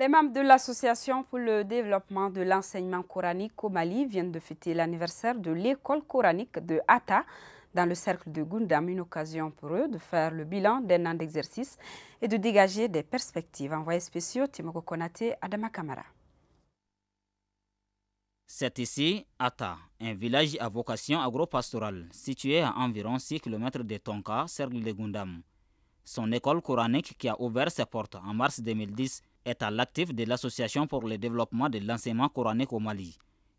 Les membres de l'Association pour le développement de l'enseignement coranique au Mali viennent de fêter l'anniversaire de l'école coranique de Atta dans le cercle de Gundam, une occasion pour eux de faire le bilan d'un an d'exercice et de dégager des perspectives. Envoyé spécial, Timoko Konate, Adama Kamara. C'est ici, Atta, un village à vocation agro-pastorale situé à environ 6 km de Tonka, cercle de Gundam. Son école coranique qui a ouvert ses portes en mars 2010 est à l'actif de l'Association pour le développement de l'enseignement coranique au Mali,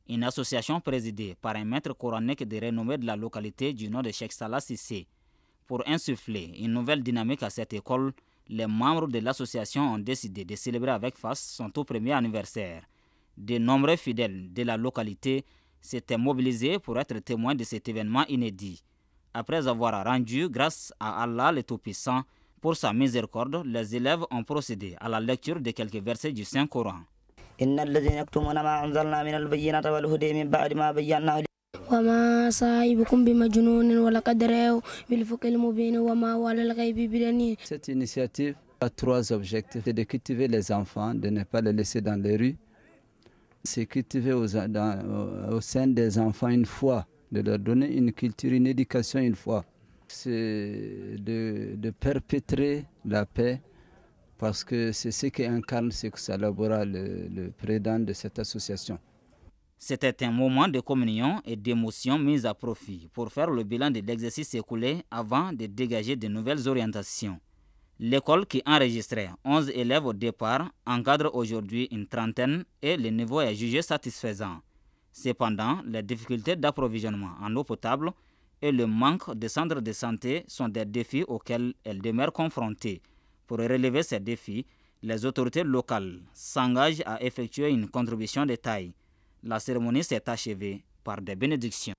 une association présidée par un maître coranique de renommée de la localité du nord de Cheikh Salah Sissé. Pour insuffler une nouvelle dynamique à cette école, les membres de l'association ont décidé de célébrer avec face son tout premier anniversaire. De nombreux fidèles de la localité s'étaient mobilisés pour être témoins de cet événement inédit. Après avoir rendu grâce à Allah le Tout-Puissant, pour sa miséricorde, les élèves ont procédé à la lecture de quelques versets du Saint-Coran. Cette initiative a trois objectifs. C'est de cultiver les enfants, de ne pas les laisser dans les rues. C'est cultiver au sein des enfants une foi, de leur donner une culture, une éducation une foi c'est de, perpétrer la paix parce que c'est ce qui incarne ce que s'élabora le, le président de cette association. C'était un moment de communion et d'émotion mise à profit pour faire le bilan de l'exercice écoulé avant de dégager de nouvelles orientations. L'école qui enregistrait 11 élèves au départ encadre aujourd'hui une trentaine et le niveau est jugé satisfaisant. Cependant, les difficultés d'approvisionnement en eau potable et le manque de centres de santé sont des défis auxquels elle demeure confrontée. Pour relever ces défis, les autorités locales s'engagent à effectuer une contribution de taille. La cérémonie s'est achevée par des bénédictions.